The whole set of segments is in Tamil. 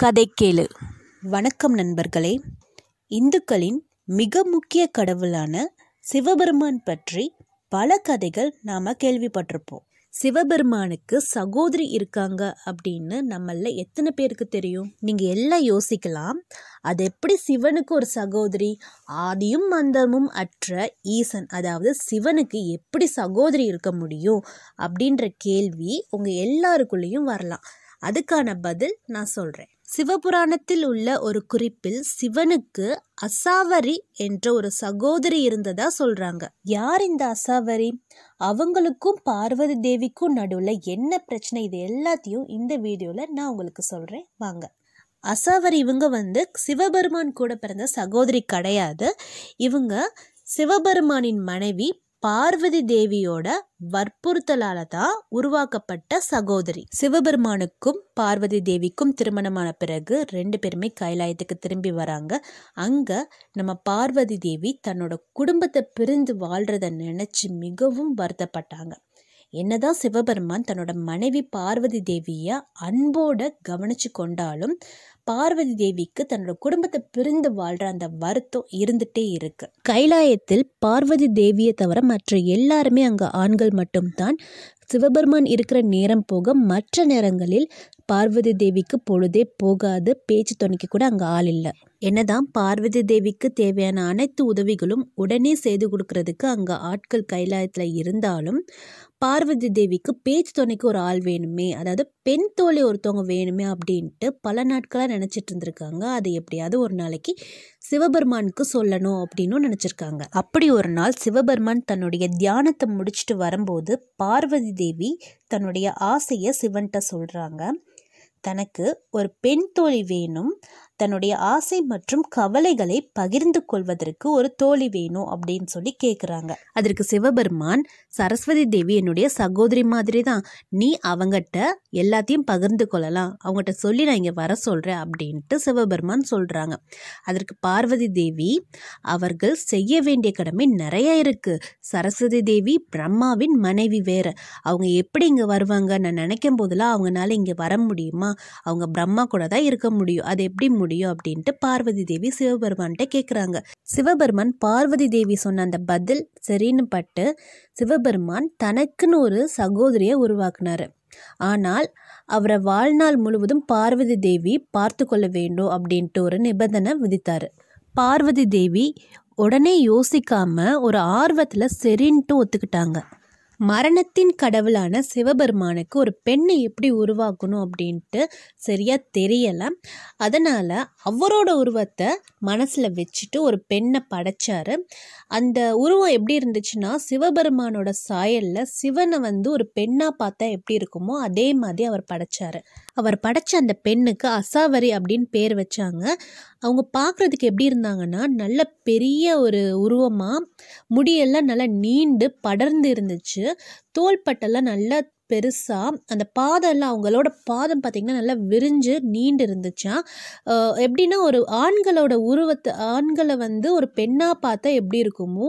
கதை கேளு வணக்கம் நண்பர்களே இந்துக்களின் மிக முக்கிய கடவுளான சிவபெருமான் பற்றி பல கதைகள் நாம் கேள்விப்பட்டிருப்போம் சிவபெருமானுக்கு சகோதரி இருக்காங்க அப்படின்னு நம்மள எத்தனை பேருக்கு தெரியும் நீங்கள் எல்லாம் யோசிக்கலாம் அது எப்படி சிவனுக்கு ஒரு சகோதரி ஆதியும் மந்தமும் அற்ற ஈசன் அதாவது சிவனுக்கு எப்படி சகோதரி இருக்க முடியும் அப்படின்ற கேள்வி உங்கள் எல்லாருக்குள்ளேயும் வரலாம் அதுக்கான பதில் நான் சொல்கிறேன் சிவபுராணத்தில் உள்ள ஒரு குறிப்பில் சிவனுக்கு அசாவரி என்ற ஒரு சகோதரி இருந்ததா சொல்றாங்க யார் இந்த அசாவரி அவங்களுக்கும் பார்வதி தேவிக்கும் நடுவில் என்ன பிரச்சனை இது எல்லாத்தையும் இந்த வீடியோவில் நான் உங்களுக்கு சொல்கிறேன் வாங்க அசாவரி இவங்க வந்து சிவபெருமான் கூட பிறந்த சகோதரி கிடையாது இவங்க சிவபெருமானின் மனைவி பார்வதி தேவியோட வற்புறுத்தலால தான் உருவாக்கப்பட்ட சகோதரி சிவபெருமானுக்கும் பார்வதி தேவிக்கும் திருமணமான பிறகு ரெண்டு பேருமே கைலாயத்துக்கு திரும்பி வராங்க அங்க நம்ம பார்வதி தேவி தன்னோட குடும்பத்தை பிரிந்து வாழ்றத நினைச்சு மிகவும் வருத்தப்பட்டாங்க என்னதான் சிவபெருமான் தன்னோட மனைவி பார்வதி தேவியை அன்போட கவனிச்சு கொண்டாலும் பார்வதி தேவிக்கு தன்னோட குடும்பத்தை பிரிந்து வாழ்ற அந்த வருத்தம் இருந்துட்டே இருக்கு கைலாயத்தில் பார்வதி தேவியை தவிர மற்ற எல்லாருமே அங்கே ஆண்கள் மட்டும்தான் சிவபெருமான் இருக்கிற நேரம் போக மற்ற நேரங்களில் பார்வதி தேவிக்கு பொழுதே போகாது பேச்சு துணைக்கு கூட அங்கே ஆள் இல்லை என்னதான் பார்வதி தேவிக்கு தேவையான அனைத்து உதவிகளும் உடனே செய்து கொடுக்கறதுக்கு அங்கே ஆட்கள் கைலாயத்துல இருந்தாலும் பார்வதி தேவிக்கு பேச்சு துணைக்கு ஒரு ஆள் வேணுமே அதாவது பெண் தோழி ஒருத்தவங்க வேணுமே அப்படின்ட்டு பல நாட்களாக நினச்சிட்டு இருந்திருக்காங்க அது எப்படியாவது ஒரு நாளைக்கு சிவபெருமானுக்கு சொல்லணும் அப்படின்னு நினச்சிருக்காங்க அப்படி ஒரு நாள் சிவபெருமான் தன்னுடைய தியானத்தை முடிச்சுட்டு வரும்போது பார்வதி தேவி தன்னுடைய ஆசையை சிவன்கிட்ட சொல்கிறாங்க தனக்கு ஒரு பெண் தோழி வேணும் தன்னுடைய ஆசை மற்றும் கவலைகளை பகிர்ந்து கொள்வதற்கு ஒரு தோழி வேணும் அப்படின்னு சொல்லி கேட்குறாங்க அதற்கு சிவபெருமான் சரஸ்வதி தேவி என்னுடைய சகோதரி மாதிரி தான் நீ அவங்ககிட்ட எல்லாத்தையும் பகிர்ந்து கொள்ளலாம் அவங்ககிட்ட சொல்லி நான் இங்கே வர சொல்கிறேன் அப்படின்ட்டு சிவபெருமான் சொல்கிறாங்க அதற்கு பார்வதி தேவி அவர்கள் செய்ய வேண்டிய கடமை நிறைய இருக்குது சரஸ்வதி தேவி பிரம்மாவின் மனைவி வேறு அவங்க எப்படி இங்கே வருவாங்க நான் நினைக்கும் போதெல்லாம் அவங்கனால இங்கே வர முடியுமா அவங்க பிரம்மா கூட தான் இருக்க முடியும் அது எப்படி முடியும் அப்படின்ட்டு பார்வதி தேவி சிவபெருமான்கிட்ட கேட்குறாங்க சிவபெருமான் பார்வதி தேவி சொன்ன அந்த பதில் சரின்னு பட்டு சிவபெருமான் தனக்குன்னு ஒரு சகோதரியை உருவாக்குனாரு ஆனால் அவரை வாழ்நாள் முழுவதும் பார்வதி தேவி பார்த்து கொள்ள வேண்டும் அப்படின்ட்டு ஒரு நிபந்தனை விதித்தார் பார்வதி தேவி உடனே யோசிக்காமல் ஒரு ஆர்வத்தில் சரின்ட்டு ஒத்துக்கிட்டாங்க மரணத்தின் கடவுளான சிவபெருமானுக்கு ஒரு பெண்ணை எப்படி உருவாக்கணும் அப்படின்ட்டு சரியாக தெரியலை அதனால் அவரோட உருவத்தை மனசில் வச்சுட்டு ஒரு பெண்ணை படைச்சார் அந்த உருவம் எப்படி இருந்துச்சுன்னா சிவபெருமானோட சாயலில் சிவனை வந்து ஒரு பெண்ணாக பார்த்தா எப்படி இருக்குமோ அதே மாதிரி அவர் படைச்சார் அவர் படைச்ச அந்த பெண்ணுக்கு அசாவரி அப்படின்னு பேர் வச்சாங்க அவங்க பார்க்குறதுக்கு எப்படி இருந்தாங்கன்னா நல்ல பெரிய ஒரு உருவமாக முடியெல்லாம் நல்லா நீண்டு படர்ந்து இருந்துச்சு தோள்பட்டெல்லாம் நல்லா பெருசாக அந்த எல்லாம் அவங்களோட பாதம் பார்த்திங்கன்னா நல்லா விரிஞ்சு நீண்டு இருந்துச்சா எப்படின்னா ஒரு ஆண்களோட உருவத்தை ஆண்களை வந்து ஒரு பெண்ணாக பார்த்தா எப்படி இருக்குமோ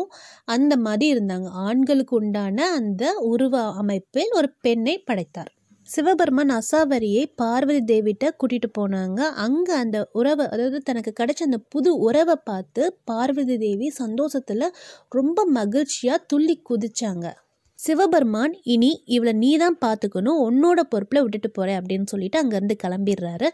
அந்த மாதிரி இருந்தாங்க ஆண்களுக்கு உண்டான அந்த உருவ அமைப்பில் ஒரு பெண்ணை படைத்தார் சிவபெருமான் அசாவரியை பார்வதி தேவிட்ட கூட்டிகிட்டு போனாங்க அங்கே அந்த உறவை அதாவது தனக்கு கிடைச்ச அந்த புது உறவை பார்த்து பார்வதி தேவி சந்தோஷத்தில் ரொம்ப மகிழ்ச்சியாக துள்ளி குதித்தாங்க சிவபெருமான் இனி இவளை நீ தான் பார்த்துக்கணும் உன்னோட பொறுப்பில் விட்டுட்டு போகிறேன் அப்படின்னு சொல்லிட்டு அங்கேருந்து கிளம்பிடுறாரு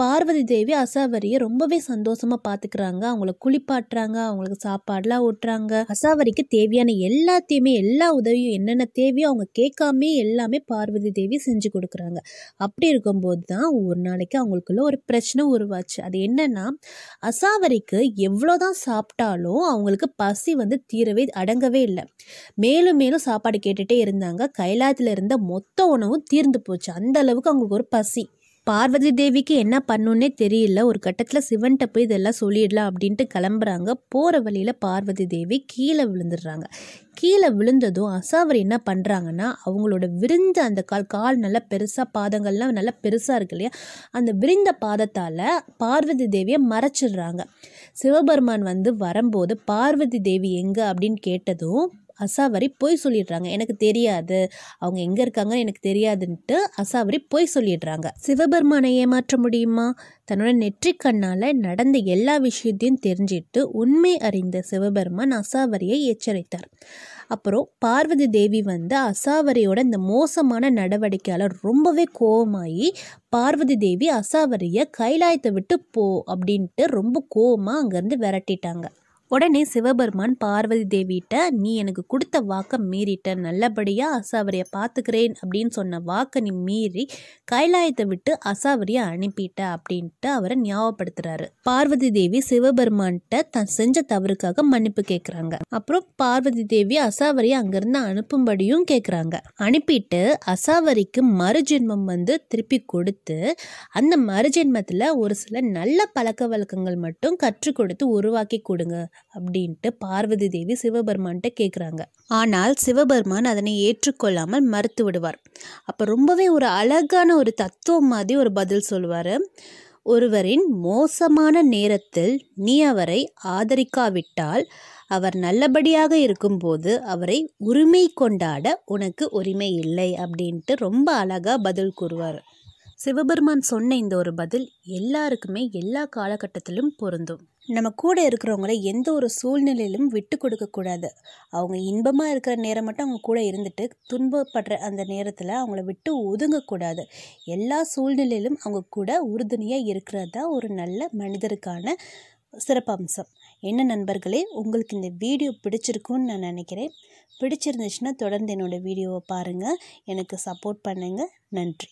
பார்வதி தேவி அசாவரியை ரொம்பவே சந்தோஷமாக பாத்துக்கிறாங்க அவங்கள குளிப்பாட்டுறாங்க அவங்களுக்கு சாப்பாடுலாம் ஓட்டுறாங்க அசாவரிக்கு தேவையான எல்லாத்தையுமே எல்லா உதவியும் என்னென்ன தேவையோ அவங்க கேட்காம எல்லாமே பார்வதி தேவி செஞ்சு கொடுக்குறாங்க அப்படி இருக்கும்போது தான் ஒரு நாளைக்கு அவங்களுக்குள்ள ஒரு பிரச்சனை உருவாச்சு அது என்னன்னா அசாவரிக்கு எவ்வளோதான் சாப்பிட்டாலும் அவங்களுக்கு பசி வந்து தீரவே அடங்கவே இல்லை மேலும் மேலும் சாப்பாடு கேட்டுகிட்டே இருந்தாங்க கைலாத்தில் இருந்த மொத்த உணவும் தீர்ந்து போச்சு அந்த அளவுக்கு அவங்களுக்கு ஒரு பசி பார்வதி தேவிக்கு என்ன பண்ணுன்னே தெரியல ஒரு கட்டத்தில் சிவன்கிட்ட போய் இதெல்லாம் சொல்லிடலாம் அப்படின்ட்டு கிளம்புறாங்க போகிற வழியில் பார்வதி தேவி கீழே விழுந்துடுறாங்க கீழே விழுந்ததும் அசாவர் என்ன பண்ணுறாங்கன்னா அவங்களோட விரிந்த அந்த கால் கால் நல்லா பெருசாக பாதங்கள்லாம் நல்லா பெருசாக இருக்கு இல்லையா அந்த விரிந்த பாதத்தால் பார்வதி தேவியை மறைச்சிடுறாங்க சிவபெருமான் வந்து வரும்போது பார்வதி தேவி எங்கே அப்படின்னு கேட்டதும் அசாவரி போய் சொல்லிடுறாங்க எனக்கு தெரியாது அவங்க எங்கே இருக்காங்கன்னு எனக்கு தெரியாதுன்ட்டு அசாவரி போய் சொல்லிடுறாங்க சிவபெருமானை ஏமாற்ற முடியுமா தன்னோட நெற்றிக் கண்ணால் நடந்த எல்லா விஷயத்தையும் தெரிஞ்சிட்டு உண்மை அறிந்த சிவபெருமான் அசாவரியை எச்சரித்தார் அப்புறம் பார்வதி தேவி வந்து அசாவரியோட இந்த மோசமான நடவடிக்கையால் ரொம்பவே கோபமாகி பார்வதி தேவி அசாவரியை கைலாயத்தை விட்டு போ அப்படின்ட்டு ரொம்ப கோபமாக அங்கேருந்து விரட்டிட்டாங்க உடனே சிவபெருமான் பார்வதி தேவிகிட்ட நீ எனக்கு கொடுத்த வாக்கை மீறிட்ட நல்லபடியாக அசாவரியை பார்த்துக்கிறேன் அப்படின்னு சொன்ன வாக்கை நீ மீறி கைலாயத்தை விட்டு அசாவரியை அனுப்பிட்ட அப்படின்ட்டு அவரை ஞாபகப்படுத்துறாரு பார்வதி தேவி சிவபெருமான்கிட்ட தான் செஞ்ச தவறுக்காக மன்னிப்பு கேட்குறாங்க அப்புறம் பார்வதி தேவி அசாவரியை அங்கேருந்து அனுப்பும்படியும் கேட்குறாங்க அனுப்பிட்டு அசாவரிக்கு மறுஜென்மம் வந்து திருப்பி கொடுத்து அந்த மறுஜென்மத்தில் ஒரு சில நல்ல பழக்க வழக்கங்கள் மட்டும் கற்றுக் கொடுத்து உருவாக்கி கொடுங்க அப்படின்ட்டு பார்வதி தேவி சிவபெருமான்கிட்ட கேட்குறாங்க ஆனால் சிவபெருமான் அதனை ஏற்றுக்கொள்ளாமல் மறுத்து விடுவார் அப்போ ரொம்பவே ஒரு அழகான ஒரு தத்துவம் மாதிரி ஒரு பதில் சொல்லுவார் ஒருவரின் மோசமான நேரத்தில் நீ அவரை ஆதரிக்காவிட்டால் அவர் நல்லபடியாக இருக்கும்போது அவரை உரிமை கொண்டாட உனக்கு உரிமை இல்லை அப்படின்ட்டு ரொம்ப அழகாக பதில் கூறுவார் சிவபெருமான் சொன்ன இந்த ஒரு பதில் எல்லாருக்குமே எல்லா காலகட்டத்திலும் பொருந்தும் நம்ம கூட இருக்கிறவங்கள எந்த ஒரு சூழ்நிலையிலும் விட்டு கொடுக்கக்கூடாது அவங்க இன்பமாக இருக்கிற நேரம் மட்டும் அவங்க கூட இருந்துட்டு துன்பப்படுற அந்த நேரத்தில் அவங்கள விட்டு ஒதுங்கக்கூடாது எல்லா சூழ்நிலையிலும் அவங்க கூட உறுதுணையாக இருக்கிறது தான் ஒரு நல்ல மனிதருக்கான சிறப்பம்சம் என்ன நண்பர்களே உங்களுக்கு இந்த வீடியோ பிடிச்சிருக்குன்னு நான் நினைக்கிறேன் பிடிச்சிருந்துச்சுன்னா தொடர்ந்து என்னோடய வீடியோவை பாருங்கள் எனக்கு சப்போர்ட் பண்ணுங்கள் நன்றி